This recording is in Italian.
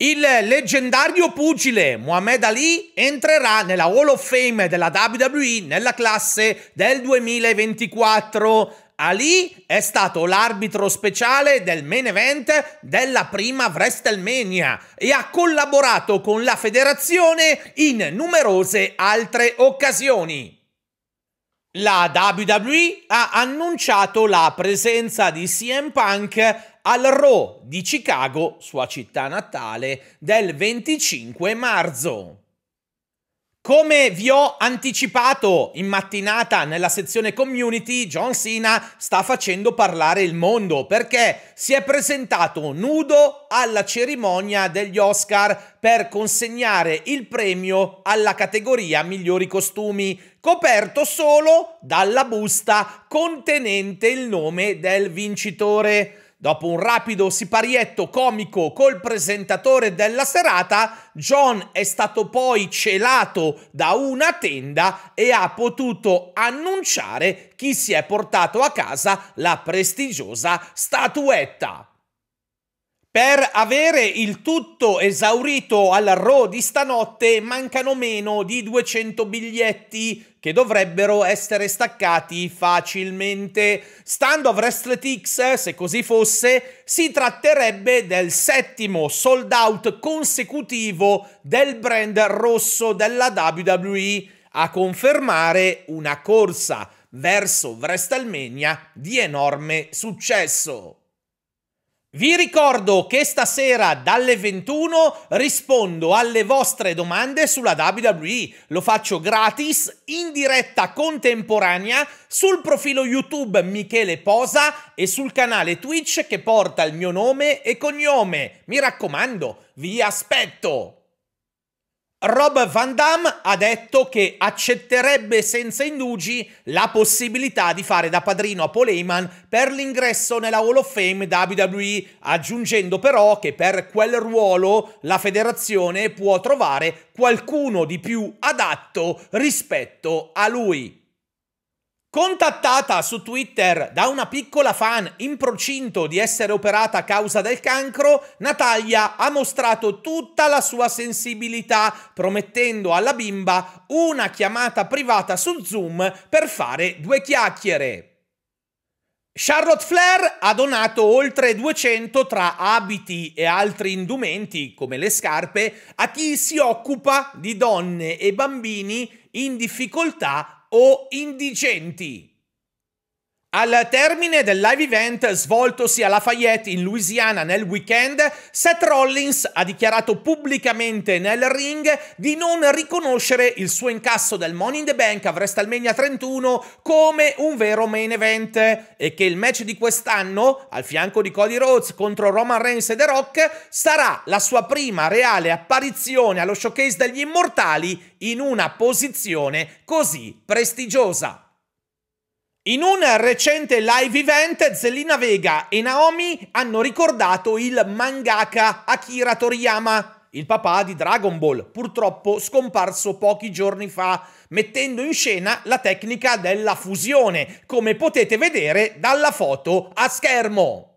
Il leggendario pugile Muhammad Ali entrerà nella Hall of Fame della WWE nella classe del 2024. Ali è stato l'arbitro speciale del main event della prima WrestleMania e ha collaborato con la federazione in numerose altre occasioni. La WWE ha annunciato la presenza di CM Punk al Raw di Chicago, sua città natale, del 25 marzo. Come vi ho anticipato in mattinata nella sezione community, John Cena sta facendo parlare il mondo perché si è presentato nudo alla cerimonia degli Oscar per consegnare il premio alla categoria migliori costumi, coperto solo dalla busta contenente il nome del vincitore. Dopo un rapido siparietto comico col presentatore della serata, John è stato poi celato da una tenda e ha potuto annunciare chi si è portato a casa la prestigiosa statuetta. Per avere il tutto esaurito al RO di stanotte mancano meno di 200 biglietti che dovrebbero essere staccati facilmente. Stando a WrestleTix, se così fosse, si tratterebbe del settimo sold out consecutivo del brand rosso della WWE a confermare una corsa verso WrestleMania di enorme successo. Vi ricordo che stasera dalle 21 rispondo alle vostre domande sulla WWE. Lo faccio gratis, in diretta contemporanea, sul profilo YouTube Michele Posa e sul canale Twitch che porta il mio nome e cognome. Mi raccomando, vi aspetto! Rob Van Damme ha detto che accetterebbe senza indugi la possibilità di fare da padrino a Paul Heyman per l'ingresso nella Hall of Fame WWE, aggiungendo però che per quel ruolo la federazione può trovare qualcuno di più adatto rispetto a lui. Contattata su Twitter da una piccola fan in procinto di essere operata a causa del cancro, Natalia ha mostrato tutta la sua sensibilità, promettendo alla bimba una chiamata privata su Zoom per fare due chiacchiere. Charlotte Flair ha donato oltre 200 tra abiti e altri indumenti, come le scarpe, a chi si occupa di donne e bambini in difficoltà o indicenti. Al termine del live event svoltosi a Lafayette in Louisiana nel weekend, Seth Rollins ha dichiarato pubblicamente nel ring di non riconoscere il suo incasso del Money in the Bank a WrestleMania 31 come un vero main event e che il match di quest'anno, al fianco di Cody Rhodes contro Roman Reigns e The Rock, sarà la sua prima reale apparizione allo showcase degli immortali in una posizione così prestigiosa. In un recente live event, Zelina Vega e Naomi hanno ricordato il mangaka Akira Toriyama, il papà di Dragon Ball, purtroppo scomparso pochi giorni fa, mettendo in scena la tecnica della fusione, come potete vedere dalla foto a schermo.